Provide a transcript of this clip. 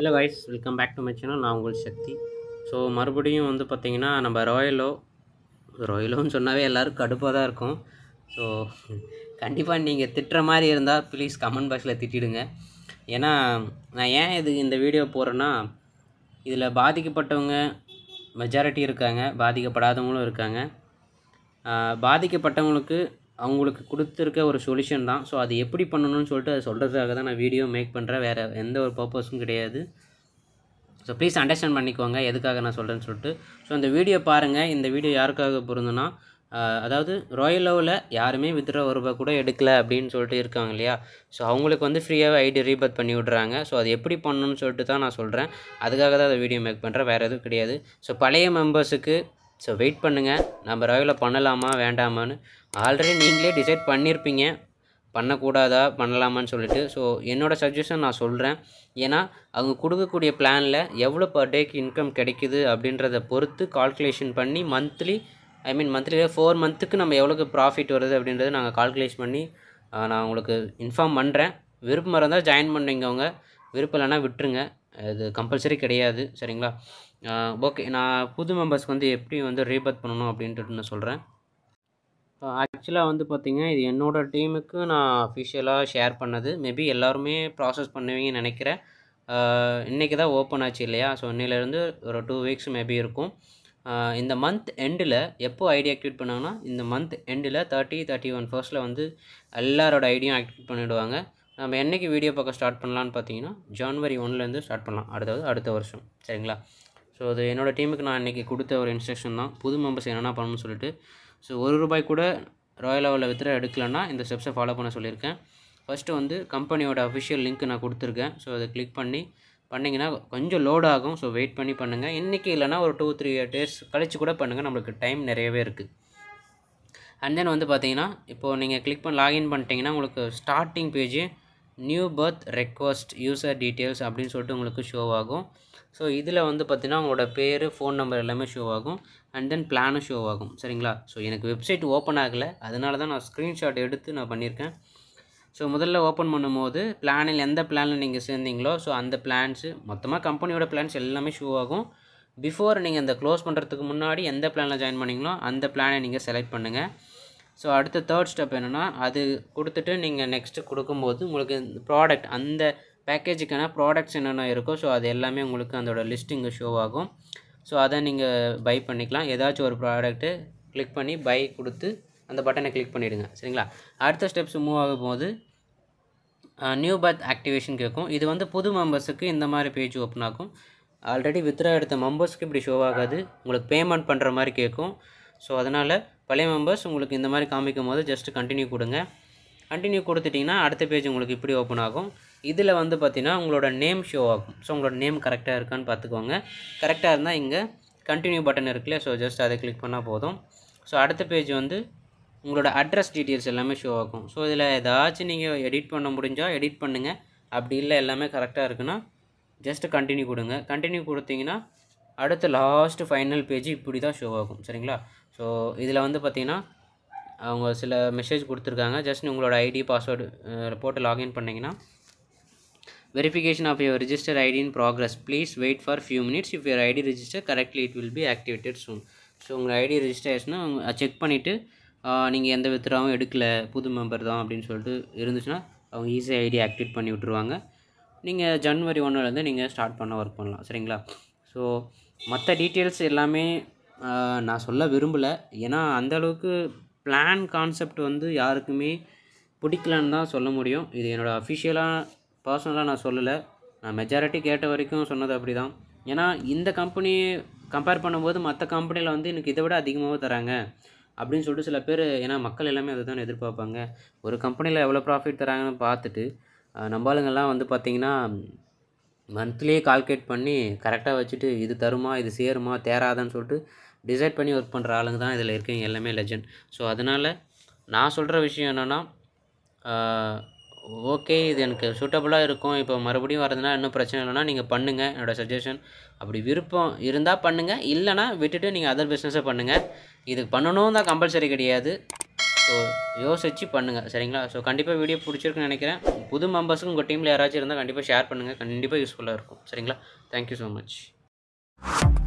hello voice welcome back to my channel நான் உங்கள் சக்தி so மறுபடியும் வந்து பார்த்திங்கன்னா நம்ம ராயலோ ராயலோன்னு சொன்னாவே எல்லோரும் கடுப்பாக தான் இருக்கும் ஸோ கண்டிப்பாக நீங்கள் திட்டுற மாதிரி இருந்தால் ப்ளீஸ் கமெண்ட் பாக்ஸில் திட்டிடுங்க ஏன்னா நான் ஏன் இது இந்த வீடியோ போகிறேன்னா இதில் பாதிக்கப்பட்டவங்க மெஜாரிட்டி இருக்காங்க பாதிக்கப்படாதவங்களும் இருக்காங்க பாதிக்கப்பட்டவங்களுக்கு அவங்களுக்கு கொடுத்துருக்க ஒரு சொல்யூஷன் தான் ஸோ அது எப்படி பண்ணணும்னு சொல்லிட்டு அதை சொல்கிறதுக்காக தான் நான் வீடியோ மேக் பண்ணுறேன் வேறு எந்த ஒரு பர்பஸும் கிடையாது ஸோ ப்ளீஸ் அண்டர்ஸ்டாண்ட் பண்ணிக்கோங்க எதுக்காக நான் சொல்கிறேன்னு சொல்லிட்டு ஸோ அந்த வீடியோ பாருங்கள் இந்த வீடியோ யாருக்காக பொருந்தனா அதாவது ராயல் லெவலில் யாருமே வித்ரா ஒரு ரூபா கூட எடுக்கலை அப்படின்னு சொல்லிட்டு இருக்காங்க இல்லையா ஸோ அவங்களுக்கு வந்து ஃப்ரீயாகவே ஐடி ரீபத் பண்ணி விட்றாங்க ஸோ அது எப்படி பண்ணணும்னு சொல்லிட்டு தான் நான் சொல்கிறேன் அதுக்காக தான் அதை வீடியோ மேக் பண்ணுறேன் வேறு எதுவும் கிடையாது ஸோ பழைய மெம்பர்ஸுக்கு ஸோ வெயிட் பண்ணுங்கள் நம்ம ரவியில் பண்ணலாமா வேண்டாமான்னு ஆல்ரெடி நீங்களே டிசைட் பண்ணியிருப்பீங்க பண்ணக்கூடாதா பண்ணலாமான்னு சொல்லிட்டு ஸோ என்னோடய சஜஷன் நான் சொல்கிறேன் ஏன்னா அவங்க கொடுக்கக்கூடிய பிளானில் எவ்வளோ பர் டேக்கு இன்கம் கிடைக்குது அப்படின்றத பொறுத்து கால்குலேஷன் பண்ணி monthly I mean monthly four மந்த்துக்கு நம்ம எவ்வளோக்கு ப்ராஃபிட் வருது அப்படின்றத நாங்கள் கால்குலேஷன் பண்ணி நான் உங்களுக்கு இன்ஃபார்ம் பண்ணுறேன் விருப்பம் இருந்தால் ஜாயின் பண்ணுவீங்க அவங்க விருப்பம் இல்லைன்னா விட்டுருங்க அது கம்பல்சரி கிடையாது சரிங்களா ஓகே நான் புது மெம்பர்ஸ்க்கு வந்து எப்படி வந்து ரீபத் பண்ணணும் அப்படின்ட்டு நான் சொல்கிறேன் ஆக்சுவலாக வந்து பார்த்தீங்கன்னா இது என்னோடய டீமுக்கு நான் அஃபிஷியலாக ஷேர் பண்ணது மேபி எல்லாருமே ப்ராசஸ் பண்ணுவீங்கன்னு நினைக்கிறேன் இன்றைக்கி தான் ஓப்பன் ஆச்சு இல்லையா ஸோ இன்னிலேருந்து ஒரு டூ வீக்ஸ் மேபி இருக்கும் இந்த மந்த் எண்டில் எப்போது ஐடி ஆக்டிவேட் பண்ணாங்கன்னா இந்த மந்த் எண்டில் தேர்ட்டி தேர்ட்டி ஒன் ஃபர்ஸ்ட்டில் வந்து எல்லாரோட ஐடியும் ஆக்டிவேட் பண்ணிவிடுவாங்க நம்ம என்றைக்கு வீடியோ பார்க்க ஸ்டார்ட் பண்ணலான்னு பார்த்தீங்கன்னா ஜான்வரி ஒன்லேருந்து ஸ்டார்ட் பண்ணலாம் அடுத்தது அடுத்த வருஷம் சரிங்களா ஸோ அது என்னோடய டீமுக்கு நான் இன்றைக்கி கொடுத்த ஒரு இன்ஸ்ட்ரக்ஷன் தான் புது மெம்பர்ஸ் என்னென்ன பண்ணணும்னு சொல்லிட்டு ஸோ ஒரு ரூபாய் கூட ராயல் லெவலில் வித்துற எடுக்கலன்னா இந்த ஸ்டெப்ஸை ஃபாலோ பண்ண சொல்லியிருக்கேன் ஃபஸ்ட்டு வந்து கம்பெனியோட அஃபிஷியல் லிங்க் நான் கொடுத்துருக்கேன் ஸோ அதை கிளிக் பண்ணி பண்ணிங்கன்னா கொஞ்சம் லோட் ஆகும் ஸோ வெயிட் பண்ணி பண்ணுங்கள் இன்றைக்கி இல்லைனா ஒரு டூ த்ரீ டேஸ் கழித்து கூட பண்ணுங்கள் நம்மளுக்கு டைம் நிறையவே இருக்குது அண்ட் தென் வந்து பார்த்தீங்கன்னா இப்போது நீங்கள் கிளிக் பண்ணி லாகின் பண்ணிட்டீங்கன்னா உங்களுக்கு starting page new birth request user details அப்படின்னு சொல்லிட்டு உங்களுக்கு ஷோவாகும் ஸோ இதில் வந்து பார்த்திங்கன்னா உங்களோட பேர் ஃபோன் நம்பர் எல்லாமே ஷோவாகும் அண்ட் தென் பிளானும் ஷோவாகும் சரிங்களா ஸோ எனக்கு வெப்சைட் ஓப்பன் ஆகலை அதனால தான் நான் ஸ்க்ரீன்ஷாட் எடுத்து நான் பண்ணியிருக்கேன் ஸோ முதல்ல ஓப்பன் பண்ணும்போது பிளானில் எந்த பிளானில் நீங்கள் சேர்ந்தீங்களோ ஸோ அந்த பிளான்ஸு மொத்தமாக கம்பெனியோட பிளான்ஸ் எல்லாமே ஷோவாகும் பிஃபோர் நீங்கள் அந்த க்ளோஸ் பண்ணுறதுக்கு முன்னாடி எந்த பிளானில் ஜாயின் பண்ணிங்களோ அந்த பிளானை நீங்கள் செலக்ட் பண்ணுங்கள் ஸோ அடுத்த தேர்ட் ஸ்டெப் என்னென்னா அது கொடுத்துட்டு நீங்கள் நெக்ஸ்ட்டு கொடுக்கும்போது உங்களுக்கு இந்த ப்ராடக்ட் அந்த பேக்கேஜுக்கான ப்ராடக்ட்ஸ் என்னென்ன இருக்கோ ஸோ அது எல்லாமே உங்களுக்கு அதோட லிஸ்ட் இங்கே ஷோ ஆகும் ஸோ அதை நீங்கள் பை பண்ணிக்கலாம் ஏதாச்சும் ஒரு ப்ராடக்ட்டு கிளிக் பண்ணி பை கொடுத்து அந்த பட்டனை கிளிக் பண்ணிவிடுங்க சரிங்களா அடுத்த ஸ்டெப்ஸ் மூவ் ஆகும் போது நியூ பர்த் ஆக்டிவேஷன் கேட்கும் இது வந்து புது மெம்பர்ஸுக்கு இந்த மாதிரி பேஜ் ஓப்பன் ஆகும் ஆல்ரெடி வித்ரா எடுத்த மெம்பர்ஸ்க்கு இப்படி ஷோ ஆகாது உங்களுக்கு பேமெண்ட் பண்ணுற மாதிரி கேட்கும் ஸோ அதனால் பழைய மெம்பர்ஸ் உங்களுக்கு இந்த மாதிரி காமிக்கும் போது ஜஸ்ட் கண்டினியூ கொடுங்க கண்டினியூ கொடுத்துட்டிங்கன்னா அடுத்த பேஜ் உங்களுக்கு இப்படி ஓப்பன் ஆகும் இதில் வந்து பார்த்திங்கன்னா உங்களோட நேம் ஷோ ஆகும் ஸோ உங்களோட நேம் கரெக்டாக இருக்கான்னு பார்த்துக்கோங்க கரெக்டாக இருந்தால் இங்கே கண்டினியூ பட்டன் இருக்குல்ல ஸோ ஜஸ்ட் அதை கிளிக் பண்ணால் போதும் ஸோ அடுத்த பேஜ் வந்து உங்களோட அட்ரஸ் டீட்டெயில்ஸ் எல்லாமே ஷோ ஆகும் ஸோ இதில் ஏதாச்சும் நீங்கள் எடிட் பண்ண முடிஞ்சால் எடிட் பண்ணுங்கள் அப்படி இல்லை எல்லாமே கரெக்டாக இருக்குன்னா ஜஸ்ட்டு கண்டினியூ கொடுங்க கண்டினியூ கொடுத்தீங்கன்னா அடுத்த லாஸ்ட்டு ஃபைனல் பேஜ் இப்படி தான் ஷோ ஆகும் சரிங்களா ஸோ இதில் வந்து பார்த்திங்கன்னா அவங்க சில மெசேஜ் கொடுத்துருக்காங்க ஜஸ்ட் உங்களோட ஐடி பாஸ்வேர்டு போட்டு லாகின் பண்ணிங்கன்னா verification of your register ID in progress please wait for few minutes if your ID register correctly it will be activated soon so உங்கள் ஐடி ரிஜிஸ்ட்ரேஷனை செக் பண்ணிவிட்டு நீங்கள் எந்த வித்ராவும் எடுக்கலை புது மெம்பர் தான் அப்படின்னு சொல்லிட்டு இருந்துச்சுன்னா அவங்க ஈஸியாக ஐடி ஆக்டிவேட் பண்ணி விட்ருவாங்க நீங்கள் ஜனவரி ஒன்றுலேருந்து நீங்கள் ஸ்டார்ட் பண்ண ஒர்க் பண்ணலாம் சரிங்களா ஸோ மற்ற டீட்டெயில்ஸ் எல்லாமே நான் சொல்ல விரும்பலை ஏன்னா அந்தளவுக்கு பிளான் கான்செப்ட் வந்து யாருக்குமே பிடிக்கலன்னு தான் சொல்ல முடியும் இது என்னோடய அஃபிஷியலாக பர்சனலாக நான் சொல்லலை நான் மெஜாரிட்டி கேட்ட வரைக்கும் சொன்னது அப்படி தான் ஏன்னா இந்த கம்பெனி கம்பேர் பண்ணும்போது மற்ற கம்பெனியில் வந்து எனக்கு இதை விட அதிகமாக தராங்க அப்படின்னு சொல்லிட்டு சில பேர் ஏன்னா மக்கள் எல்லாமே அதை தான் எதிர்பார்ப்பாங்க ஒரு கம்பெனியில் எவ்வளோ ப்ராஃபிட் தராங்கன்னு பார்த்துட்டு நம்மளுங்கெல்லாம் வந்து பார்த்திங்கன்னா மந்த்லியே கால்குலேட் பண்ணி கரெக்டாக வச்சுட்டு இது தருமா இது சேருமா தேராதான்னு சொல்லிட்டு டிசைட் பண்ணி ஒர்க் பண்ணுற ஆளுங்க தான் இதில் இருக்கீங்க எல்லாமே லெஜண்ட் ஸோ அதனால் நான் சொல்கிற விஷயம் என்னென்னா ஓகே இது எனக்கு சூட்டபுளாக இருக்கும் இப்போ மறுபடியும் வரதுனா இன்னும் பிரச்சனை இல்லைன்னா நீங்கள் பண்ணுங்கள் என்னோடய சஜஷன் அப்படி விருப்பம் இருந்தால் பண்ணுங்கள் இல்லைனா விட்டுட்டு நீங்கள் அதர் பிஸ்னஸை பண்ணுங்கள் இது பண்ணணும் தான் கம்பல்சரி கிடையாது ஸோ யோசித்து பண்ணுங்கள் சரிங்களா ஸோ கண்டிப்பாக வீடியோ பிடிச்சிருக்குன்னு நினைக்கிறேன் புது மெம்பர்ஸுக்கும் உங்கள் டீமில் யாராச்சும் இருந்தால் கண்டிப்பாக ஷேர் பண்ணுங்கள் கண்டிப்பாக யூஸ்ஃபுல்லாக இருக்கும் சரிங்களா தேங்க்யூ ஸோ மச்